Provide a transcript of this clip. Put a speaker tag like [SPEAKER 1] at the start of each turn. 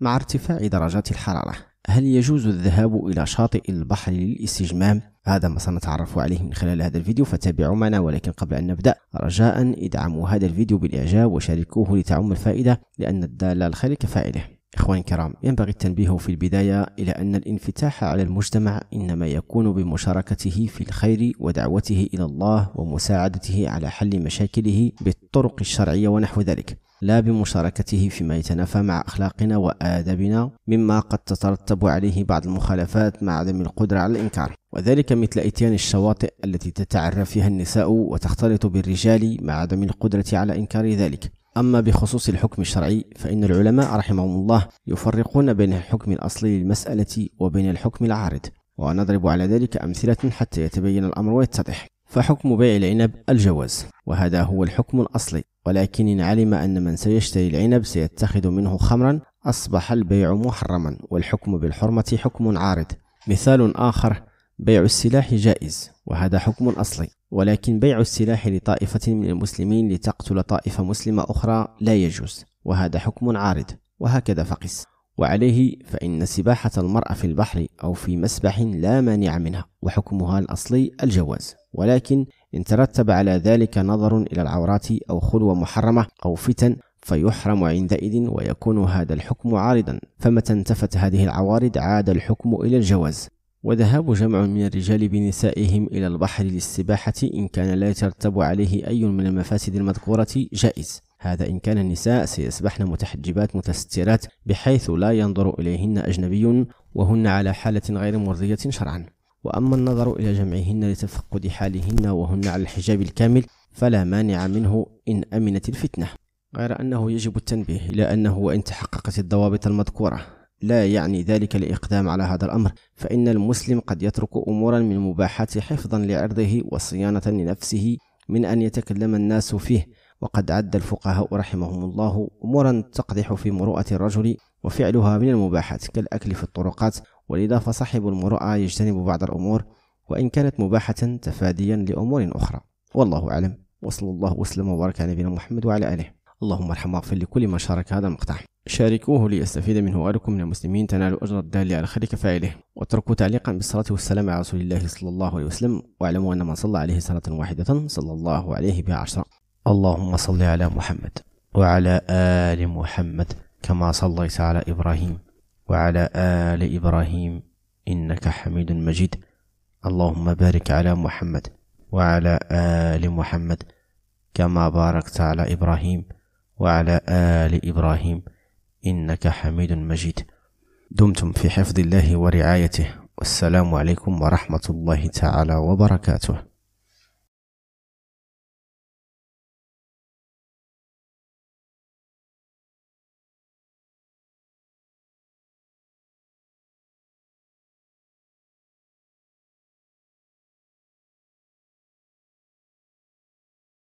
[SPEAKER 1] مع ارتفاع درجات الحرارة هل يجوز الذهاب إلى شاطئ البحر للاستجمام؟ هذا ما سنتعرف عليه من خلال هذا الفيديو فتابعوا معنا ولكن قبل أن نبدأ رجاء ادعموا هذا الفيديو بالإعجاب وشاركوه لتعم الفائدة لأن الدالة الخير كفاعله إخوان الكرام ينبغي التنبيه في البداية إلى أن الانفتاح على المجتمع إنما يكون بمشاركته في الخير ودعوته إلى الله ومساعدته على حل مشاكله بالطرق الشرعية ونحو ذلك لا بمشاركته فيما يتنافى مع أخلاقنا وآدابنا مما قد تترتب عليه بعض المخالفات مع عدم القدرة على الإنكار وذلك مثل إتيان الشواطئ التي تتعرى فيها النساء وتختلط بالرجال مع عدم القدرة على إنكار ذلك أما بخصوص الحكم الشرعي فإن العلماء رحمهم الله يفرقون بين الحكم الأصلي للمسألة وبين الحكم العارض ونضرب على ذلك أمثلة حتى يتبين الأمر ويتضح فحكم بيع العنب الجواز وهذا هو الحكم الأصلي ولكن إن علم أن من سيشتري العنب سيتخذ منه خمرا أصبح البيع محرما والحكم بالحرمة حكم عارض مثال آخر بيع السلاح جائز وهذا حكم أصلي ولكن بيع السلاح لطائفة من المسلمين لتقتل طائفة مسلمة أخرى لا يجوز وهذا حكم عارض وهكذا فقس وعليه فإن سباحة المرأة في البحر أو في مسبح لا مانع منها وحكمها الأصلي الجواز ولكن إن ترتب على ذلك نظر إلى العورات أو خلوة محرمة أو فتن فيحرم عندئذ ويكون هذا الحكم عارضا فمتى انتفت هذه العوارض عاد الحكم إلى الجواز وذهاب جمع من الرجال بنسائهم إلى البحر للسباحة إن كان لا يترتب عليه أي من المفاسد المذكورة جائز هذا إن كان النساء سيسبحن متحجبات متسترات بحيث لا ينظر إليهن أجنبي وهن على حالة غير مرضية شرعا وأما النظر إلى جمعهن لتفقد حالهن وهن على الحجاب الكامل فلا مانع منه إن أمنت الفتنة غير أنه يجب التنبيه إلى أنه وإن تحققت الضوابط المذكورة لا يعني ذلك الإقدام على هذا الأمر فإن المسلم قد يترك أمورا من المباحات حفظا لعرضه وصيانة لنفسه من أن يتكلم الناس فيه وقد عد الفقهاء رحمهم الله أمورا تقدح في مروءة الرجل وفعلها من المباحات كالأكل في الطرقات ولذا فصاحب المروءة يجتنب بعض الأمور وإن كانت مباحة تفاديا لأمور أخرى والله أعلم وصلى الله وسلم وبارك على نبينا محمد وعلى آله اللهم ارحم واغفر لكل من شارك هذا المقطع شاركوه ليستفيد منه غيركم من المسلمين تنالوا أجر الدال على خير كفاعله واتركوا تعليقا بالصلاة والسلام على رسول الله صلى الله عليه وسلم واعلموا أن من صلى عليه صلاة واحدة صلى الله عليه بها عشرة اللهم صل على محمد وعلى آل محمد كما صليت على إبراهيم وعلى آل إبراهيم إنك حميد مجيد اللهم بارك على محمد وعلى آل محمد كما باركت على إبراهيم وعلى آل إبراهيم إنك حميد مجيد دمتم في حفظ الله ورعايته والسلام عليكم ورحمة الله تعالى وبركاته